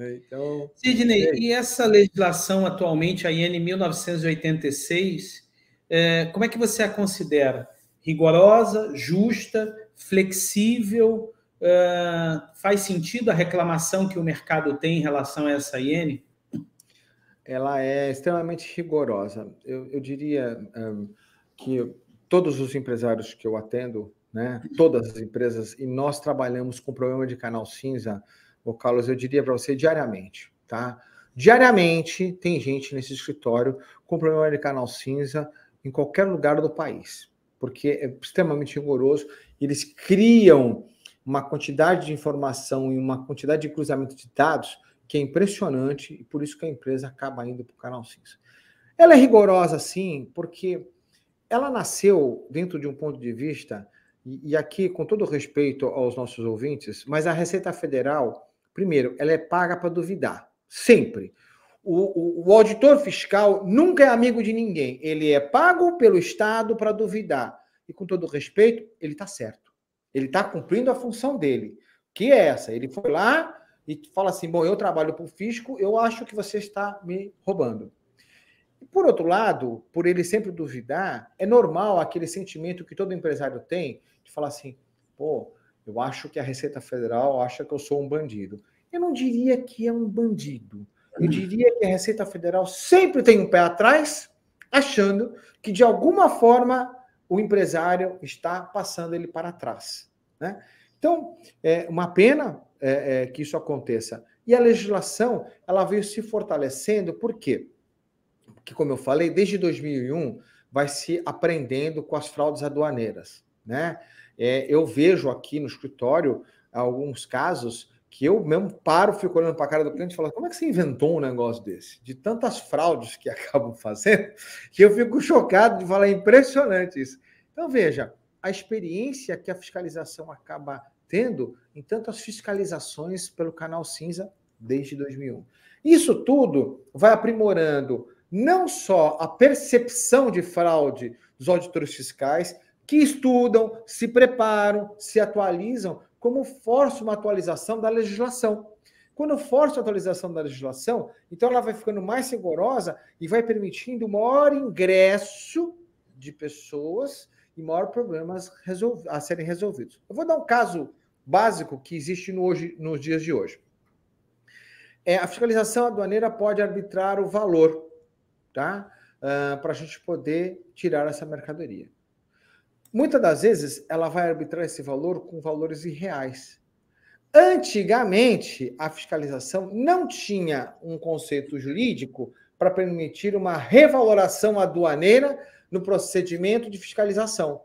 Né? Então, Sidney, é. e essa legislação atualmente, a IN 1986, é, como é que você a considera? Rigorosa, justa, flexível? É, faz sentido a reclamação que o mercado tem em relação a essa IN? Ela é extremamente rigorosa. Eu, eu diria é, que todos os empresários que eu atendo, né, todas as empresas, e nós trabalhamos com o problema de canal cinza Ô, Carlos, eu diria para você diariamente, tá? Diariamente tem gente nesse escritório com problema de canal cinza em qualquer lugar do país, porque é extremamente rigoroso. Eles criam uma quantidade de informação e uma quantidade de cruzamento de dados que é impressionante e por isso que a empresa acaba indo para o canal cinza. Ela é rigorosa, sim, porque ela nasceu dentro de um ponto de vista, e aqui, com todo respeito aos nossos ouvintes, mas a Receita Federal Primeiro, ela é paga para duvidar, sempre. O, o, o, auditor fiscal nunca é amigo de ninguém. Ele é pago pelo Estado para duvidar. E com todo respeito, ele está certo. Ele está cumprindo a função dele, que é essa. Ele foi lá e fala assim: bom, eu trabalho para o fisco, eu acho que você está me roubando. por outro lado, por ele sempre duvidar, é normal aquele sentimento que todo empresário tem de falar assim: pô, eu acho que a Receita Federal acha que eu sou um bandido. Eu não diria que é um bandido. Eu diria que a Receita Federal sempre tem um pé atrás, achando que de alguma forma o empresário está passando ele para trás. Né? Então, é uma pena é, é, que isso aconteça. E a legislação ela veio se fortalecendo, por quê? Porque, como eu falei, desde 2001 vai se aprendendo com as fraudes aduaneiras. Né? É, eu vejo aqui no escritório alguns casos que eu mesmo paro, fico olhando para a cara do cliente e falo, como é que você inventou um negócio desse? De tantas fraudes que acabam fazendo, que eu fico chocado de falar, é impressionante isso. Então, veja, a experiência que a fiscalização acaba tendo em tantas fiscalizações pelo canal cinza desde 2001. Isso tudo vai aprimorando não só a percepção de fraude dos auditores fiscais, que estudam, se preparam, se atualizam, como força uma atualização da legislação. Quando força a atualização da legislação, então ela vai ficando mais rigorosa e vai permitindo maior ingresso de pessoas e maior problemas a serem resolvidos. Eu vou dar um caso básico que existe no hoje, nos dias de hoje. É, a fiscalização aduaneira pode arbitrar o valor, tá? Uh, ah, Para a gente poder tirar essa mercadoria. Muitas das vezes ela vai arbitrar esse valor com valores irreais. Antigamente, a fiscalização não tinha um conceito jurídico para permitir uma revaloração aduaneira no procedimento de fiscalização.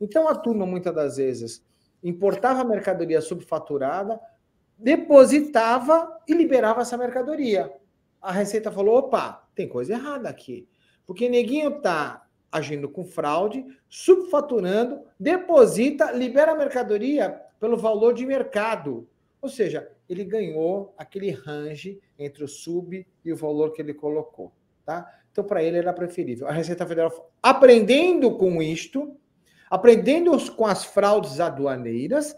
Então, a turma, muitas das vezes, importava mercadoria subfaturada, depositava e liberava essa mercadoria. A Receita falou: opa, tem coisa errada aqui. Porque neguinho tá agindo com fraude, subfaturando, deposita, libera a mercadoria pelo valor de mercado. Ou seja, ele ganhou aquele range entre o sub e o valor que ele colocou. Tá? Então, para ele era preferível. A Receita Federal, aprendendo com isto, aprendendo com as fraudes aduaneiras,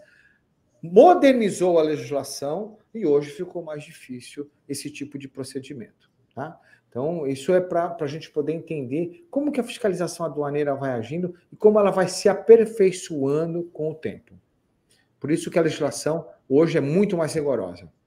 modernizou a legislação e hoje ficou mais difícil esse tipo de procedimento. Tá? Então, isso é para a gente poder entender como que a fiscalização aduaneira vai agindo e como ela vai se aperfeiçoando com o tempo. Por isso que a legislação hoje é muito mais rigorosa.